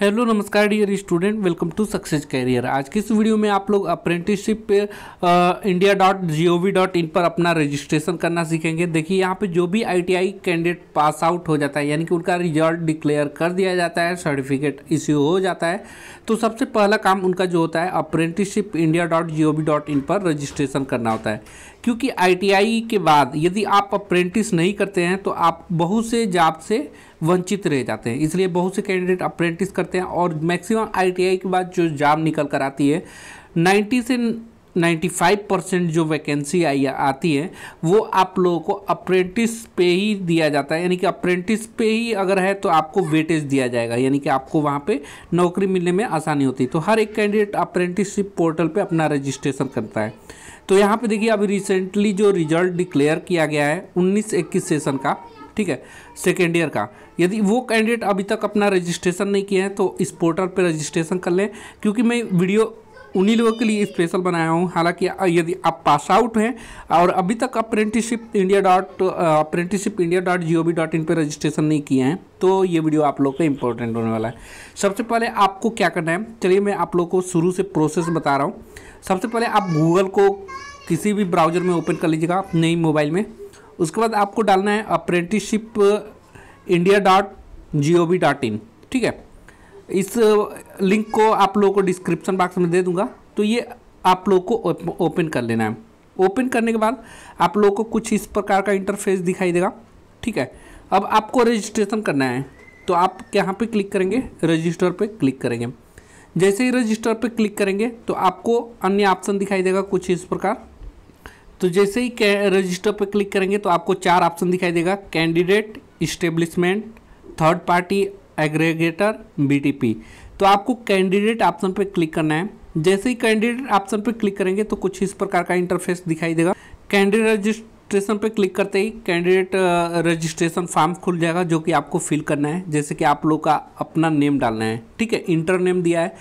hello नमस्कार dear student welcome to success career आज की इस वीडियो में आप लोग apprenticeship India dot G O V dot in पर अपना रजिस्ट्रेशन करना सीखेंगे देखिए यहाँ पे जो भी आईटीआई कैंडिडेट पास आउट हो जाता है यानी कि उनका रिजल्ट डिक्लेयर कर दिया जाता है सर्टिफिकेट इश्यू हो जाता है तो सबसे पहला काम उनका जो होता है apprenticeship India dot G O V dot in पर रजिस्ट्रेशन करना होता है क्योंकि आईटीआई के बाद यदि आप अप्रेंटिस नहीं करते हैं तो आप बहुत से जॉब से वंचित रह जाते हैं इसलिए बहुत से कैंडिडेट अप्रेंटिस करते हैं और मैक्सिमम आईटीआई के बाद जो जॉब निकल कर आती है 90 से 95 परसेंट जो वैकेंसी आई आती है वो आप लोगों को अप्रेंटिस पे ही दिया जाता है यानी कि अप्रेंटिस पे ही अगर है तो आपको वेटेज दिया जाएगा यानी कि आपको वहाँ पे नौकरी मिलने में आसानी होती है तो हर एक कैंडिडेट अप्रेंटिसशिप पोर्टल पे अपना रजिस्ट्रेशन करता है तो यहाँ पे देखिए अभी रिसेंटली जो रिजल्ट डिक्लेयर किया गया है उन्नीस इक्कीस सेशन का ठीक है सेकेंड ईयर का यदि वो कैंडिडेट अभी तक अपना रजिस्ट्रेशन नहीं किया है तो इस पोर्टल पर रजिस्ट्रेशन कर लें क्योंकि मैं वीडियो उन्हीं लोगों के लिए स्पेशल बनाया हूँ हालांकि यदि आप पास आउट हैं और अभी तक apprenticeship India dot apprenticeship India dot G O V dot in पर रजिस्ट्रेशन नहीं किए हैं तो ये वीडियो आप लोग का इंपॉर्टेंट होने वाला है सबसे पहले आपको क्या करना है चलिए मैं आप लोग को शुरू से प्रोसेस बता रहा हूँ सबसे पहले आप गूगल को किसी भी ब्राउजर में ओपन कर लीजिएगा नई मोबाइल में उसके बाद आपको डालना है apprenticeship India dot G O V dot in ठीक है इस लिंक को आप लोगों को डिस्क्रिप्शन बॉक्स में दे दूंगा तो ये आप लोगों को ओपन कर लेना है ओपन करने के बाद आप लोगों को कुछ इस प्रकार का इंटरफेस दिखाई देगा ठीक है अब आपको रजिस्ट्रेशन करना है तो आप यहाँ पे क्लिक करेंगे रजिस्टर पे क्लिक करेंगे जैसे ही रजिस्टर पे क्लिक करेंगे तो आपको अन्य ऑप्शन दिखाई देगा कुछ इस प्रकार तो जैसे ही रजिस्टर पे क्लिक करेंगे तो आपको चार ऑप्शन दिखाई देगा candidate establishment third party aggregator BTP तो आपको कैंडिडेट ऑप्शन पर क्लिक करना है जैसे ही कैंडिडेट ऑप्शन पर क्लिक करेंगे तो कुछ इस प्रकार का इंटरफेस दिखाई देगा कैंडिडेट रजिस्टर रजिस्ट्रेशन पर क्लिक करते ही कैंडिडेट रजिस्ट्रेशन फॉर्म खुल जाएगा जो कि आपको फिल करना है जैसे कि आप लोग का अपना नेम डालना है ठीक है इंटर नेम दिया है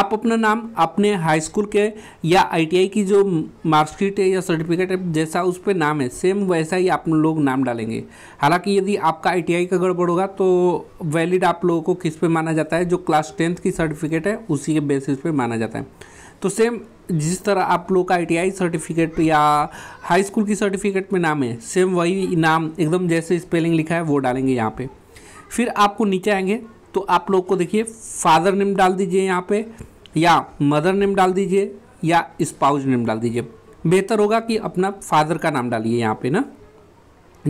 आप अपना नाम अपने हाई स्कूल के या आईटीआई की जो मार्कशीट है या सर्टिफिकेट है जैसा उस पर नाम है सेम वैसा ही आप लोग नाम डालेंगे हालाँकि यदि आपका आई का गड़बड़ होगा तो वैलिड आप लोगों को किस पे माना जाता है जो क्लास टेंथ की सर्टिफिकेट है उसी के बेसिस पर माना जाता है तो सेम जिस तरह आप लोग का आई सर्टिफिकेट या हाई स्कूल की सर्टिफिकेट में नाम है सेम वही नाम एकदम जैसे स्पेलिंग लिखा है वो डालेंगे यहाँ पे फिर आपको नीचे आएंगे तो आप लोग को देखिए फादर नेम डाल दीजिए यहाँ पे या मदर नेम डाल दीजिए या स्पाउज नेम डाल दीजिए बेहतर होगा कि अपना फादर का नाम डालिए यहाँ पे ना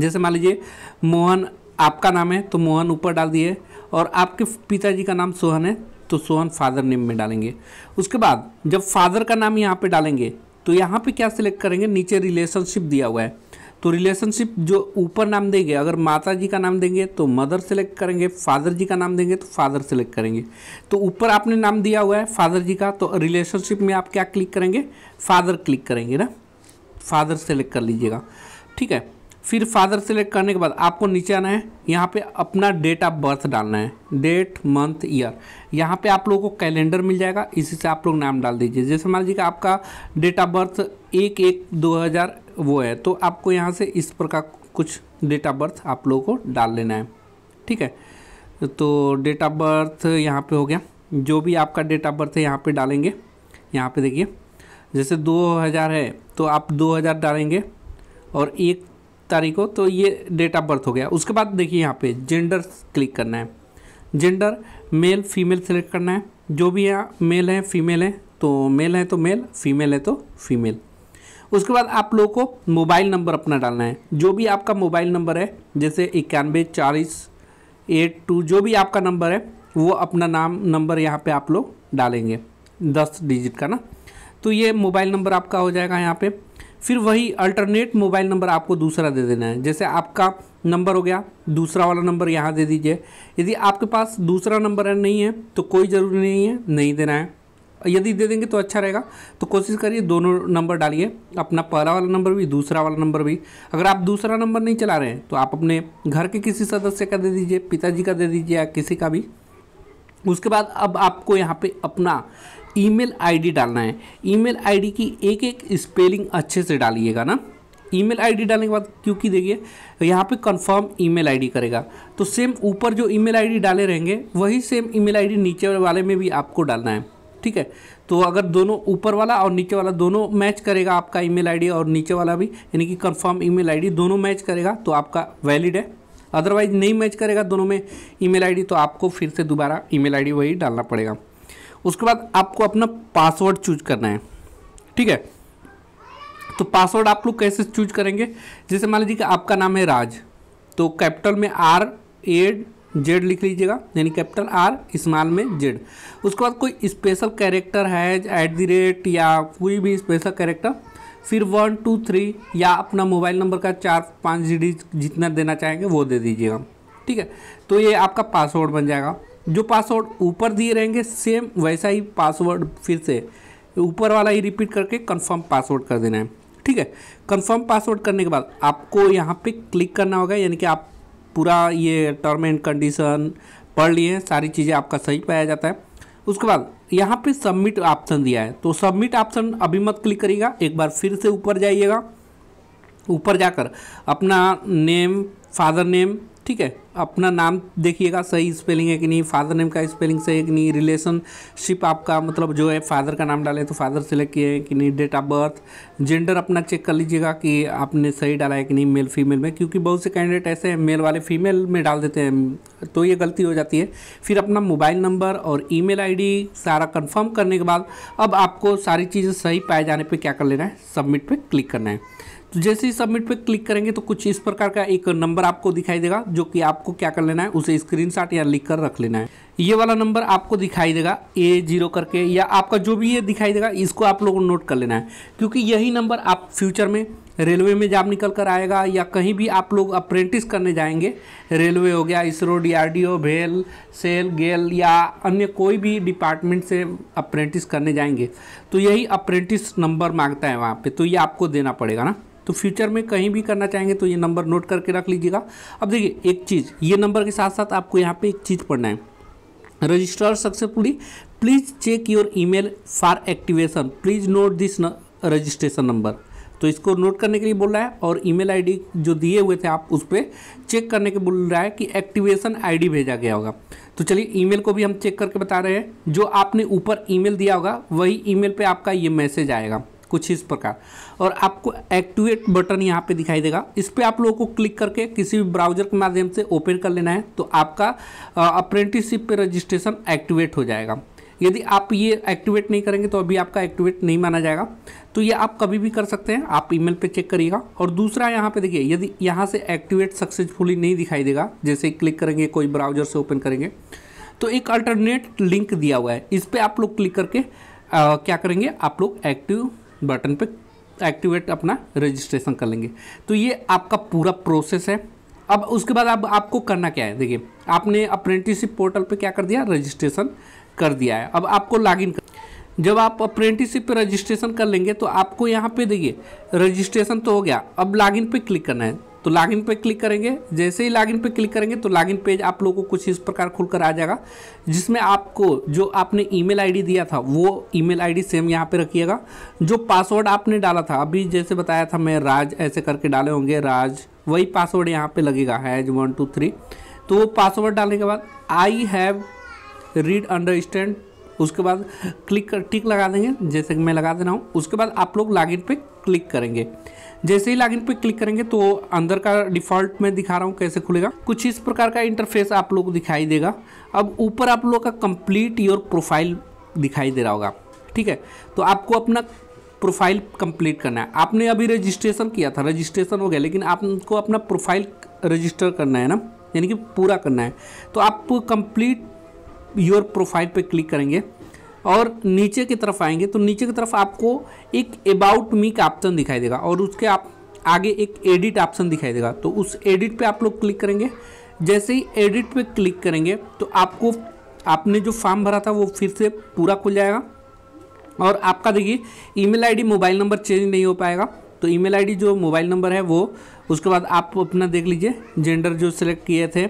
जैसे मान लीजिए मोहन आपका नाम है तो मोहन ऊपर डाल दिए और आपके पिताजी का नाम सोहन है तो सोहन फादर नेम में डालेंगे उसके बाद जब फादर का नाम यहाँ पे डालेंगे तो यहाँ पे क्या सिलेक्ट करेंगे नीचे रिलेशनशिप दिया हुआ है तो रिलेशनशिप जो ऊपर नाम देंगे अगर माता जी का नाम देंगे तो मदर सेलेक्ट करेंगे फादर जी का नाम देंगे तो फादर सेलेक्ट करेंगे तो ऊपर आपने नाम दिया हुआ है फादर जी का तो रिलेशनशिप में आप क्या क्लिक करेंगे फादर क्लिक करेंगे ना फादर सेलेक्ट कर लीजिएगा ठीक है फिर फादर सेलेक्ट करने के बाद आपको नीचे आना है यहाँ पे अपना डेट ऑफ बर्थ डालना है डेट मंथ ईयर यहाँ पे आप लोगों को कैलेंडर मिल जाएगा इसी से आप लोग नाम डाल दीजिए जैसे मान लीजिए आपका डेट ऑफ बर्थ एक एक दो हज़ार वो है तो आपको यहाँ से इस प्रकार कुछ डेट ऑफ बर्थ आप लोगों को डाल लेना है ठीक है तो डेट ऑफ बर्थ यहाँ पर हो गया जो भी आपका डेट ऑफ बर्थ है यहाँ पर डालेंगे यहाँ पर देखिए जैसे दो है तो आप दो डालेंगे और एक तारीख को तो ये डेट ऑफ बर्थ हो गया उसके बाद देखिए यहाँ पे जेंडर क्लिक करना है जेंडर मेल फीमेल सेलेक्ट करना है जो भी यहाँ मेल है फीमेल है तो मेल है तो मेल फीमेल है तो फीमेल उसके बाद आप लोगों को मोबाइल नंबर अपना डालना है जो भी आपका मोबाइल नंबर है जैसे इक्यानवे चालीस एट टू जो भी आपका नंबर है वो अपना नाम नंबर यहाँ पे आप लोग डालेंगे दस डिजिट का ना तो ये मोबाइल नंबर आपका हो जाएगा यहाँ पे फिर वही अल्टरनेट मोबाइल नंबर आपको दूसरा दे देना है जैसे आपका नंबर हो गया दूसरा वाला नंबर यहाँ दे दीजिए यदि आपके पास दूसरा नंबर है नहीं है तो कोई ज़रूरी नहीं है नहीं देना है यदि दे देंगे तो अच्छा रहेगा तो कोशिश करिए दोनों नंबर डालिए अपना पहला वाला नंबर भी दूसरा वाला नंबर भी अगर आप दूसरा नंबर नहीं चला रहे हैं तो आप अपने घर के किसी सदस्य का दे दीजिए पिताजी का दे दीजिए या किसी का भी उसके बाद अब आपको यहाँ पे अपना ईमेल आईडी डालना है ईमेल आईडी की एक एक स्पेलिंग अच्छे से डालिएगा ना ईमेल आईडी डालने के बाद क्योंकि देखिए यहाँ पे कंफर्म ईमेल आईडी करेगा तो सेम ऊपर जो ईमेल आईडी डाले रहेंगे वही सेम ईमेल आईडी नीचे वाले में भी आपको डालना है ठीक है तो अगर दोनों ऊपर वाला और नीचे वाला दोनों मैच करेगा आपका ईमेल आईडी और नीचे वाला भी यानी कि कंफर्म ईमेल आईडी दोनों मैच करेगा तो आपका वैलिड है अदरवाइज नहीं मैच करेगा दोनों में ईमेल आईडी तो आपको फिर से दोबारा ईमेल आईडी वही डालना पड़ेगा उसके बाद आपको अपना पासवर्ड चूज करना है ठीक है तो पासवर्ड आप लोग कैसे चूज करेंगे जैसे मान लीजिए कि आपका नाम है राज तो कैपिटल में आर ए जेड लिख लीजिएगा यानी कैपिटल आर इस्माल में जेड उसके बाद कोई स्पेशल कैरेक्टर है एट दी रेट या कोई भी स्पेशल कैरेक्टर फिर वन टू थ्री या अपना मोबाइल नंबर का चार पाँच डिजिट जितना देना चाहेंगे वो दे दीजिएगा ठीक है तो ये आपका पासवर्ड बन जाएगा जो पासवर्ड ऊपर दिए रहेंगे सेम वैसा ही पासवर्ड फिर से ऊपर वाला ही रिपीट करके कंफर्म पासवर्ड कर देना है ठीक है कंफर्म पासवर्ड करने के बाद आपको यहाँ पे क्लिक करना होगा यानी कि आप पूरा ये टर्म एंड कंडीशन पढ़ लिए सारी चीज़ें आपका सही पाया जाता है उसके बाद यहाँ पे सबमिट ऑप्शन दिया है तो सबमिट ऑप्शन अभी मत क्लिक करिएगा एक बार फिर से ऊपर जाइएगा ऊपर जाकर अपना नेम फादर नेम ठीक है अपना नाम देखिएगा सही स्पेलिंग है कि नहीं फादर नेम का स्पेलिंग सही है कि नहीं रिलेशनशिप आपका मतलब जो है फादर का नाम डालें तो फादर सेलेक्ट किए हैं कि नहीं डेट ऑफ बर्थ जेंडर अपना चेक कर लीजिएगा कि आपने सही डाला है कि नहीं मेल फीमेल में क्योंकि बहुत से कैंडिडेट ऐसे हैं मेल वाले फीमेल में डाल देते हैं तो ये गलती हो जाती है फिर अपना मोबाइल नंबर और ई मेल सारा कन्फर्म करने के बाद अब आपको सारी चीज़ें सही पाए जाने पर क्या कर लेना है सबमिट पर क्लिक करना है तो जैसे ही सबमिट पे क्लिक करेंगे तो कुछ इस प्रकार का एक नंबर आपको दिखाई देगा जो कि आपको क्या कर लेना है उसे स्क्रीनशॉट या लिख कर रख लेना है ये वाला नंबर आपको दिखाई देगा ए जीरो करके या आपका जो भी ये दिखाई देगा इसको आप लोगों को नोट कर लेना है क्योंकि यही नंबर आप फ्यूचर में रेलवे में जॉब निकल कर आएगा या कहीं भी आप लोग अप्रेंटिस करने जाएंगे रेलवे हो गया इसरो डीआरडीओ e भेल सेल गेल या अन्य कोई भी डिपार्टमेंट से अप्रेंटिस करने जाएंगे तो यही अप्रेंटिस नंबर मांगता है वहाँ पे तो ये आपको देना पड़ेगा ना तो फ्यूचर में कहीं भी करना चाहेंगे तो ये नंबर नोट करके रख लीजिएगा अब देखिए एक चीज़ ये नंबर के साथ साथ आपको यहाँ पर एक चीज़ पढ़ना है register please check your email for activation please note this registration number तो इसको नोट करने के लिए बोल रहा है और ईमेल आईडी जो दिए हुए थे आप उस पर चेक करने के बोल रहा है कि एक्टिवेशन आईडी भेजा गया होगा तो चलिए ईमेल को भी हम चेक करके बता रहे हैं जो आपने ऊपर ईमेल दिया होगा वही ईमेल पे आपका ये मैसेज आएगा कुछ इस प्रकार और आपको एक्टिवेट बटन यहाँ पे दिखाई देगा इस पर आप लोगों को क्लिक करके किसी भी ब्राउजर के माध्यम से ओपन कर लेना है तो आपका अप्रेंटिसशिप पे रजिस्ट्रेशन एक्टिवेट हो जाएगा यदि आप ये एक्टिवेट नहीं करेंगे तो अभी आपका एक्टिवेट नहीं माना जाएगा तो ये आप कभी भी कर सकते हैं आप ईमेल पे चेक करिएगा और दूसरा यहाँ पे देखिए यदि यहाँ से एक्टिवेट सक्सेसफुली नहीं दिखाई देगा जैसे क्लिक करेंगे कोई ब्राउजर से ओपन करेंगे तो एक अल्टरनेट लिंक दिया हुआ है इस पर आप लोग क्लिक करके आ, क्या करेंगे आप लोग एक्टिव बटन पे एक्टिवेट अपना रजिस्ट्रेशन कर लेंगे तो ये आपका पूरा प्रोसेस है अब उसके बाद अब आप, आपको करना क्या है देखिए आपने अप्रेंटिसिप पोर्टल पे क्या कर दिया रजिस्ट्रेशन कर दिया है अब आपको लॉगिन कर जब आप अप्रेंटिसिप पे रजिस्ट्रेशन कर लेंगे तो आपको यहाँ पे देखिए रजिस्ट्रेशन तो हो गया अब लॉगिन पे क्लिक करना है तो लॉगिन पे क्लिक करेंगे जैसे ही लॉगिन पे क्लिक करेंगे तो लॉगिन पेज आप लोगों को कुछ इस प्रकार खुलकर आ जाएगा जिसमें आपको जो आपने ईमेल आईडी दिया था वो ईमेल आईडी सेम यहाँ पे रखिएगा जो पासवर्ड आपने डाला था अभी जैसे बताया था मैं राज ऐसे करके डाले होंगे राज वही पासवर्ड यहाँ पर लगेगा हैज वन टू थ्री तो वो पासवर्ड डालने के बाद आई हैव रीड अंडरस्टैंड उसके बाद क्लिक कर टिक लगा देंगे जैसे कि मैं लगा दे रहा हूँ उसके बाद आप लोग लॉगिन पे क्लिक करेंगे जैसे ही लॉगिन पे क्लिक करेंगे तो अंदर का डिफ़ॉल्ट मैं दिखा रहा हूँ कैसे खुलेगा कुछ इस प्रकार का इंटरफेस आप लोग को दिखाई देगा अब ऊपर आप लोग का कंप्लीट योर प्रोफाइल दिखाई दे रहा होगा ठीक है तो आपको अपना प्रोफाइल कंप्लीट करना है आपने अभी रजिस्ट्रेशन किया था रजिस्ट्रेशन हो गया लेकिन आपको अपना प्रोफाइल रजिस्टर करना है ना यानी कि पूरा करना है तो आप कंप्लीट योर प्रोफाइल पे क्लिक करेंगे और नीचे की तरफ आएंगे तो नीचे की तरफ आपको एक अबाउट मी का ऑप्शन दिखाई देगा और उसके आप आगे एक एडिट ऑप्शन दिखाई देगा तो उस एडिट पे आप लोग क्लिक करेंगे जैसे ही एडिट पे क्लिक करेंगे तो आपको आपने जो फॉर्म भरा था वो फिर से पूरा खुल जाएगा और आपका देखिए email ID mobile number change नहीं हो पाएगा तो ईमेल आईडी जो मोबाइल नंबर है वो उसके बाद आप अपना देख लीजिए जेंडर जो सिलेक्ट किए थे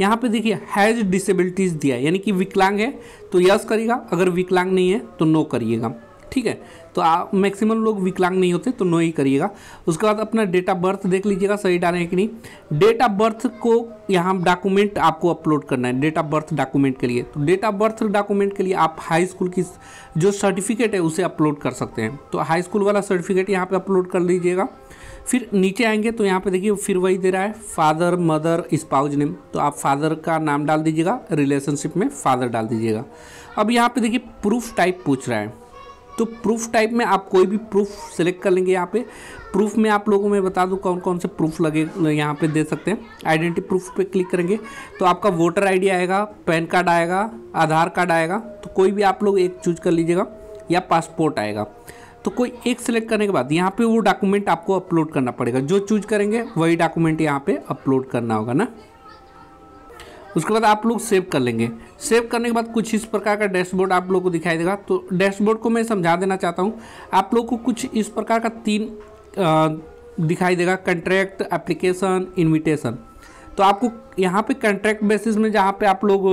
यहाँ पे देखिए हैज़ डिसेबिलिटीज़ दिया यानी कि विकलांग है तो यस करिएगा अगर विकलांग नहीं है तो नो करिएगा ठीक है तो आप मैक्सिमम लोग विकलांग नहीं होते तो नो ही करिएगा उसके बाद अपना डेट ऑफ बर्थ देख लीजिएगा सही डाले हैं कि नहीं डेट ऑफ बर्थ को यहाँ डॉक्यूमेंट आपको अपलोड करना है डेट ऑफ बर्थ डॉक्यूमेंट के लिए तो डेट ऑफ बर्थ डॉक्यूमेंट के लिए आप हाई स्कूल की जो सर्टिफिकेट है उसे अपलोड कर सकते हैं तो हाई स्कूल वाला सर्टिफिकेट यहाँ पर अपलोड कर लीजिएगा फिर नीचे आएंगे तो यहाँ पे देखिए फिर वही दे रहा है फादर मदर स्पाउज नेम तो आप फादर का नाम डाल दीजिएगा रिलेशनशिप में फादर डाल दीजिएगा अब यहाँ पे देखिए प्रूफ टाइप पूछ रहा है तो प्रूफ टाइप में आप कोई भी प्रूफ सेलेक्ट कर लेंगे यहाँ पे प्रूफ में आप लोगों में बता दूँ कौन कौन से प्रूफ लगे यहाँ पे दे सकते हैं आइडेंटिटी प्रूफ पे क्लिक करेंगे तो आपका वोटर आईडी आएगा पैन कार्ड आएगा आधार कार्ड आएगा तो कोई भी आप लोग एक चूज कर लीजिएगा या पासपोर्ट आएगा तो कोई एक सेलेक्ट करने के बाद यहाँ पर वो डॉक्यूमेंट आपको अपलोड करना पड़ेगा जो चूज करेंगे वही डॉक्यूमेंट यहाँ पर अपलोड करना होगा ना उसके बाद आप लोग सेव कर लेंगे सेव करने के बाद कुछ इस प्रकार का डैशबोर्ड आप लोग को दिखाई देगा तो डैशबोर्ड को मैं समझा देना चाहता हूँ आप लोग को कुछ इस प्रकार का तीन आ, दिखाई देगा कंट्रैक्ट एप्लीकेशन इन्विटेशन तो आपको यहाँ पे कंट्रैक्ट बेसिस में जहाँ पे आप लोग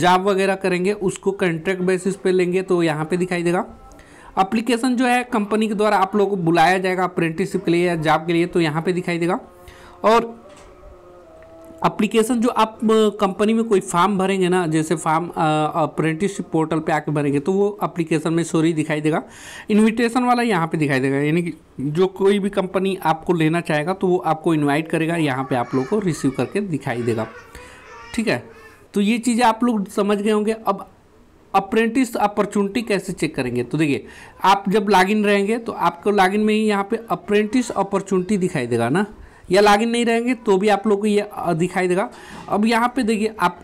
जॉब वगैरह करेंगे उसको कंट्रैक्ट बेसिस पे लेंगे तो यहाँ पे दिखाई देगा अप्लीकेशन जो है कंपनी के द्वारा आप लोग को बुलाया जाएगा अप्रेंटिसशिप के लिए या जॉब के लिए तो यहाँ पे दिखाई देगा और अप्लीकेशन जो आप कंपनी में कोई फार्म भरेंगे ना जैसे फार्म अप्रेंटिसशिप पोर्टल पे आके भरेंगे तो वो अप्लीकेशन में सॉरी दिखाई देगा इनविटेशन वाला यहाँ पे दिखाई देगा यानी कि जो कोई भी कंपनी आपको लेना चाहेगा तो वो आपको इन्वाइट करेगा यहाँ पे आप लोग को रिसीव करके दिखाई देगा ठीक है तो ये चीज़ें आप लोग समझ गए होंगे अब अप्रेंटिस अपॉर्चुनिटी कैसे चेक करेंगे तो देखिए आप जब लॉगिन रहेंगे तो आपको लॉगिन में ही यहाँ पे अप्रेंटिस अपॉर्चुनिटी दिखाई देगा ना या लॉगिन नहीं रहेंगे तो भी आप लोग को ये दिखाई देगा अब यहाँ पे देखिए आप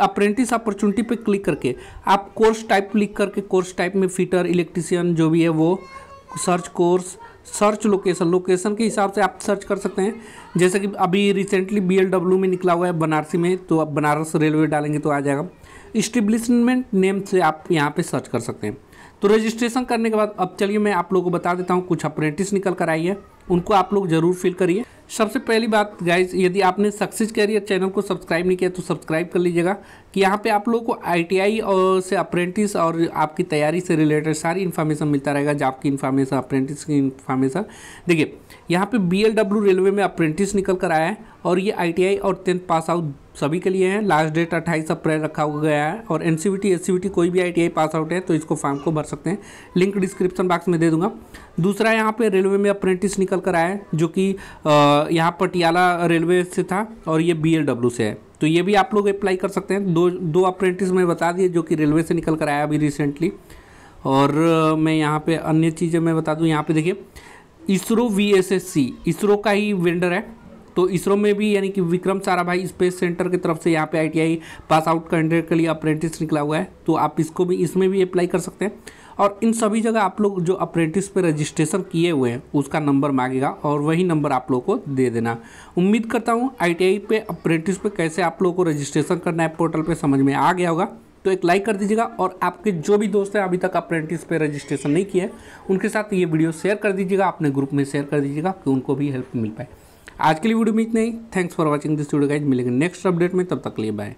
अप्रेंटिस अपॉर्चुनिटी पे क्लिक करके आप कोर्स टाइप क्लिक करके कोर्स टाइप में फिटर इलेक्ट्रिशियन जो भी है वो search course search location location के हिसाब से आप सर्च कर सकते हैं जैसे कि अभी रिसेंटली बी में निकला हुआ है बनारसी में तो आप बनारस रेलवे डालेंगे तो आ जाएगा इस्टेब्लिशमेंट नेम से आप यहाँ पर सर्च कर सकते हैं तो रजिस्ट्रेशन करने के बाद अब चलिए मैं आप लोगों को बता देता हूँ कुछ अप्रेंटिस निकल कर आई है उनको आप लोग ज़रूर फिल करिए सबसे पहली बात गाइज यदि आपने सक्सेस कैरियर चैनल को सब्सक्राइब नहीं किया तो सब्सक्राइब कर लीजिएगा कि यहाँ पे आप लोगों को आईटीआई और से अप्रेंटिस और आपकी तैयारी से रिलेटेड सारी इन्फॉर्मेशन मिलता रहेगा जॉब की इन्फॉर्मेशन अप्रेंटिस की इन्फॉर्मेशन देखिए यहाँ पे बीएलडब्ल्यू रेलवे में अप्रेंटिस निकल कर आया है और ये आईटीआई और टेंथ पास आउट सभी के लिए है लास्ट डेट अट्ठाईस अप्रैल रखा गया है और एन सी e e कोई भी आई पास आउट है तो इसको फॉर्म को भर सकते हैं लिंक डिस्क्रिप्शन बॉक्स में दे दूंगा दूसरा यहाँ पे रेलवे में अप्रेंटिस निकल कर आया है जो कि यहाँ पटियाला रेलवे से था और ये बी से है तो ये भी आप लोग अप्लाई कर सकते हैं दो दो अप्रेंटिस मैं बता दिए जो कि रेलवे से निकल कर आया अभी रिसेंटली और मैं यहाँ पर अन्य चीज़ें मैं बता दूँ यहाँ पर देखिए इसरो वी इसरो का ही वेंडर है तो इसरो में भी यानी कि विक्रम साराभाई स्पेस सेंटर की तरफ से यहाँ पे आईटीआई पास आउट करने के लिए अप्रेंटिस निकला हुआ है तो आप इसको भी इसमें भी अप्लाई कर सकते हैं और इन सभी जगह आप लोग जो अप्रेंटिस पे रजिस्ट्रेशन किए हुए हैं उसका नंबर मांगेगा और वही नंबर आप लोग को दे देना उम्मीद करता हूँ आईटीआई पे अप्रेंटिस पे कैसे आप लोगों को रजिस्ट्रेशन करना है पोर्टल पे समझ में आ गया होगा तो एक लाइक कर दीजिएगा और आपके जो भी दोस्त हैं अभी तक अप्रेंटिस पे रजिस्ट्रेशन नहीं किया है उनके साथ ये वीडियो शेयर कर दीजिएगा अपने ग्रुप में शेयर कर दीजिएगा कि उनको भी हेल्प मिल पाए आज के लिए वीडियो में इतना ही thanks for watching this video guys मिलेंगे नेक्स्ट अपडेट में तब तक लिए बाय